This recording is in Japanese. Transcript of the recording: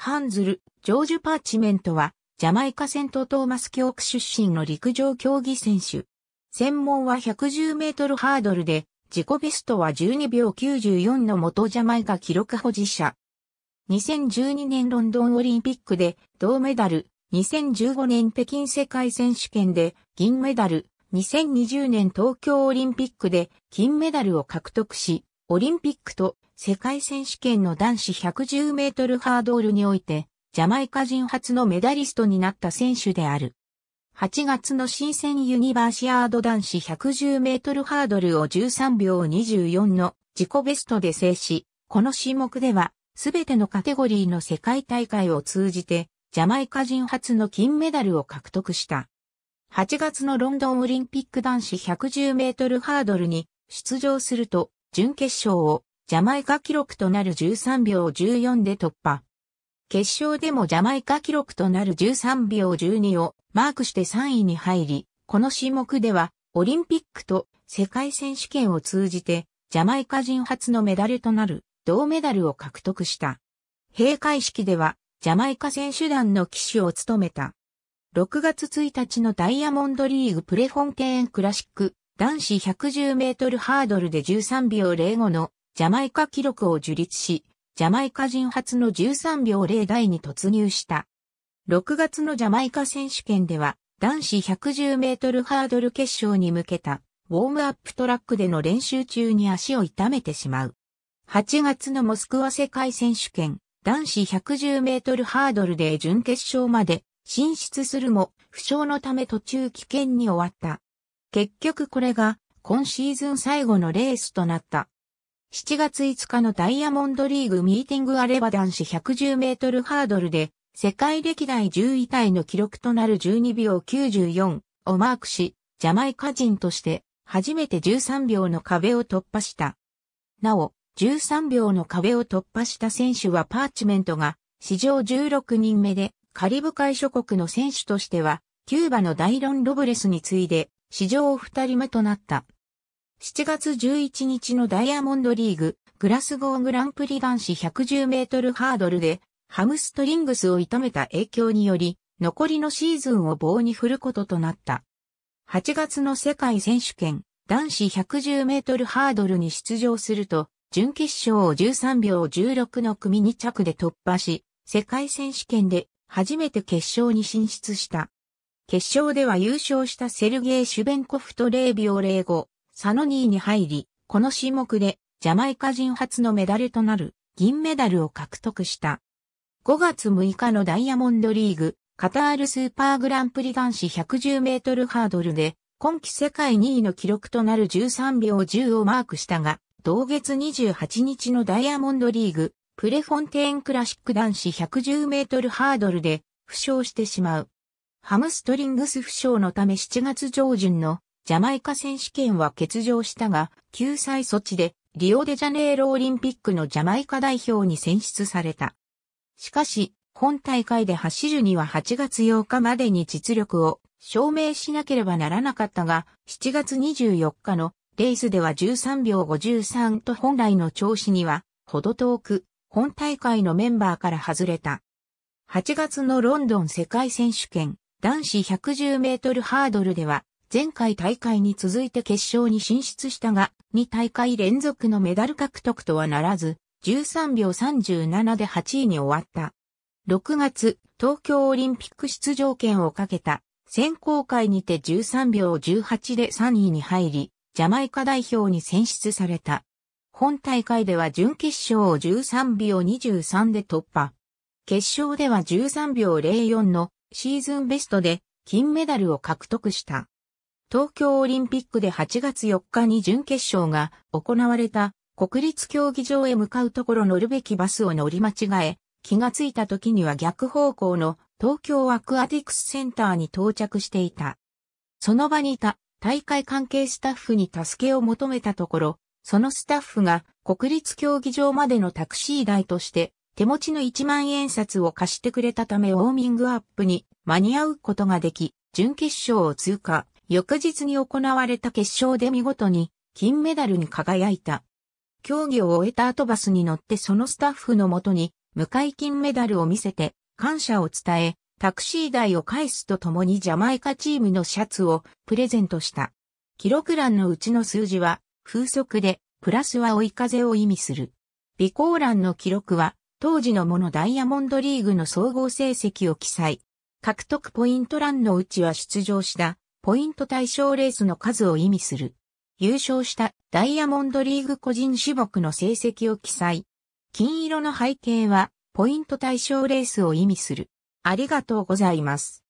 ハンズル、ジョージュ・パーチメントは、ジャマイカセントトーマス教区出身の陸上競技選手。専門は110メートルハードルで、自己ベストは12秒94の元ジャマイカ記録保持者。2012年ロンドンオリンピックで銅メダル、2015年北京世界選手権で銀メダル、2020年東京オリンピックで金メダルを獲得し、オリンピックと世界選手権の男子110メートルハードルにおいて、ジャマイカ人初のメダリストになった選手である。8月の新鮮ユニバーシアード男子110メートルハードルを13秒24の自己ベストで制し、この種目では、すべてのカテゴリーの世界大会を通じて、ジャマイカ人初の金メダルを獲得した。8月のロンドンオリンピック男子110メートルハードルに出場すると、準決勝をジャマイカ記録となる13秒14で突破。決勝でもジャマイカ記録となる13秒12をマークして3位に入り、この種目ではオリンピックと世界選手権を通じてジャマイカ人初のメダルとなる銅メダルを獲得した。閉会式ではジャマイカ選手団の旗手を務めた。6月1日のダイヤモンドリーグプレフォンテーンクラシック男子110メートルハードルで13秒05のジャマイカ記録を樹立し、ジャマイカ人初の13秒0台に突入した。6月のジャマイカ選手権では、男子110メートルハードル決勝に向けた、ウォームアップトラックでの練習中に足を痛めてしまう。8月のモスクワ世界選手権、男子110メートルハードルで準決勝まで進出するも、負傷のため途中危険に終わった。結局これが今シーズン最後のレースとなった。7月5日のダイヤモンドリーグミーティングアレバ男子110メートルハードルで世界歴代10位タイの記録となる12秒94をマークし、ジャマイカ人として初めて13秒の壁を突破した。なお、13秒の壁を突破した選手はパーチメントが史上16人目でカリブ海諸国の選手としてはキューバのダイロン・ロブレスに次いで史上二人目となった。7月11日のダイヤモンドリーグ、グラスゴーグランプリ男子110メートルハードルで、ハムストリングスを痛めた影響により、残りのシーズンを棒に振ることとなった。8月の世界選手権、男子110メートルハードルに出場すると、準決勝を13秒16の組2着で突破し、世界選手権で初めて決勝に進出した。決勝では優勝したセルゲイ・シュベンコフと0秒05、サノニーに入り、この種目でジャマイカ人初のメダルとなる銀メダルを獲得した。5月6日のダイヤモンドリーグ、カタールスーパーグランプリ男子110メートルハードルで、今季世界2位の記録となる13秒10をマークしたが、同月28日のダイヤモンドリーグ、プレフォンテーンクラシック男子110メートルハードルで、負傷してしまう。ハムストリングス負傷のため7月上旬のジャマイカ選手権は欠場したが、救済措置でリオデジャネイロオリンピックのジャマイカ代表に選出された。しかし、本大会で走るには8月8日までに実力を証明しなければならなかったが、7月24日のレースでは13秒53と本来の調子には、ほど遠く、本大会のメンバーから外れた。8月のロンドン世界選手権、男子110メートルハードルでは、前回大会に続いて決勝に進出したが、2大会連続のメダル獲得とはならず、13秒37で8位に終わった。6月、東京オリンピック出場権をかけた選考会にて13秒18で3位に入り、ジャマイカ代表に選出された。本大会では準決勝を13秒23で突破。決勝では13秒04のシーズンベストで金メダルを獲得した。東京オリンピックで8月4日に準決勝が行われた国立競技場へ向かうところ乗るべきバスを乗り間違え、気がついた時には逆方向の東京アクアティクスセンターに到着していた。その場にいた大会関係スタッフに助けを求めたところ、そのスタッフが国立競技場までのタクシー代として手持ちの1万円札を貸してくれたためウォーミングアップに間に合うことができ、準決勝を通過、翌日に行われた決勝で見事に金メダルに輝いた。競技を終えた後バスに乗ってそのスタッフのもとに迎え金メダルを見せて感謝を伝え、タクシー代を返すとともにジャマイカチームのシャツをプレゼントした。記録欄のうちの数字は風速で、プラスは追い風を意味する。備考欄の記録は当時のものダイヤモンドリーグの総合成績を記載。獲得ポイント欄のうちは出場したポイント対象レースの数を意味する。優勝したダイヤモンドリーグ個人種目の成績を記載。金色の背景はポイント対象レースを意味する。ありがとうございます。